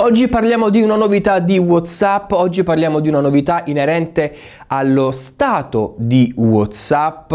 Oggi parliamo di una novità di WhatsApp, oggi parliamo di una novità inerente allo stato di WhatsApp,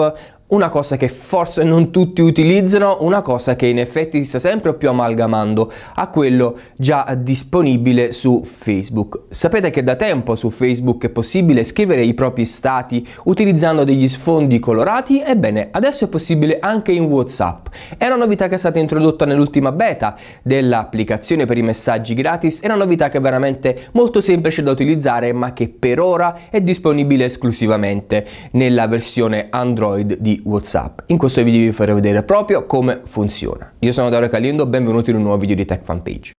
una cosa che forse non tutti utilizzano, una cosa che in effetti si sta sempre più amalgamando a quello già disponibile su Facebook. Sapete che da tempo su Facebook è possibile scrivere i propri stati utilizzando degli sfondi colorati? Ebbene, adesso è possibile anche in WhatsApp. È una novità che è stata introdotta nell'ultima beta dell'applicazione per i messaggi gratis, è una novità che è veramente molto semplice da utilizzare ma che per ora è disponibile esclusivamente nella versione Android di WhatsApp. In questo video vi farò vedere proprio come funziona. Io sono Dario Calindo, benvenuti in un nuovo video di Tech Fan Page.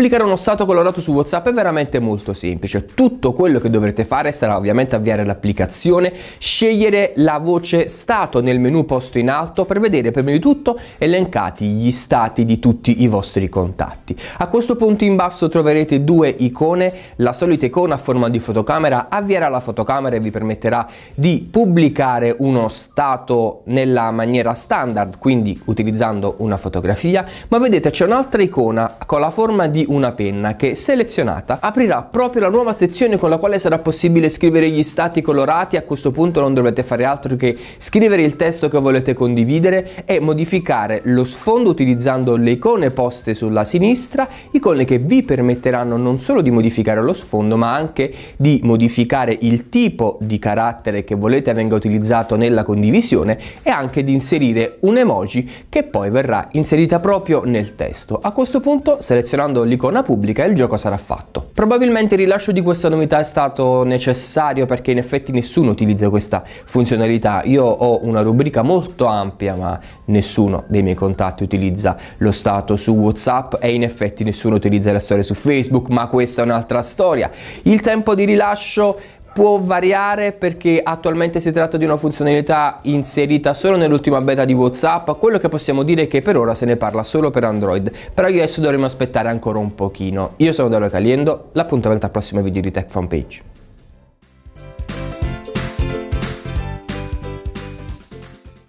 Pubblicare uno stato colorato su WhatsApp è veramente molto semplice. Tutto quello che dovrete fare sarà ovviamente avviare l'applicazione, scegliere la voce stato nel menu posto in alto per vedere prima di tutto elencati gli stati di tutti i vostri contatti. A questo punto in basso troverete due icone, la solita icona a forma di fotocamera avvierà la fotocamera e vi permetterà di pubblicare uno stato nella maniera standard, quindi utilizzando una fotografia, ma vedete c'è un'altra icona con la forma di una penna che selezionata aprirà proprio la nuova sezione con la quale sarà possibile scrivere gli stati colorati, a questo punto non dovrete fare altro che scrivere il testo che volete condividere e modificare lo sfondo utilizzando le icone poste sulla sinistra, icone che vi permetteranno non solo di modificare lo sfondo ma anche di modificare il tipo di carattere che volete venga utilizzato nella condivisione e anche di inserire un emoji che poi verrà inserita proprio nel testo. A questo punto selezionando l'icona un'icona pubblica e il gioco sarà fatto. Probabilmente il rilascio di questa novità è stato necessario perché in effetti nessuno utilizza questa funzionalità. Io ho una rubrica molto ampia ma nessuno dei miei contatti utilizza lo stato su Whatsapp e in effetti nessuno utilizza la storia su Facebook ma questa è un'altra storia. Il tempo di rilascio può variare perché attualmente si tratta di una funzionalità inserita solo nell'ultima beta di Whatsapp, quello che possiamo dire è che per ora se ne parla solo per Android, per adesso dovremo aspettare ancora un pochino. Io sono Dario Caliendo, l'appuntamento al prossimo video di Tech Fanpage.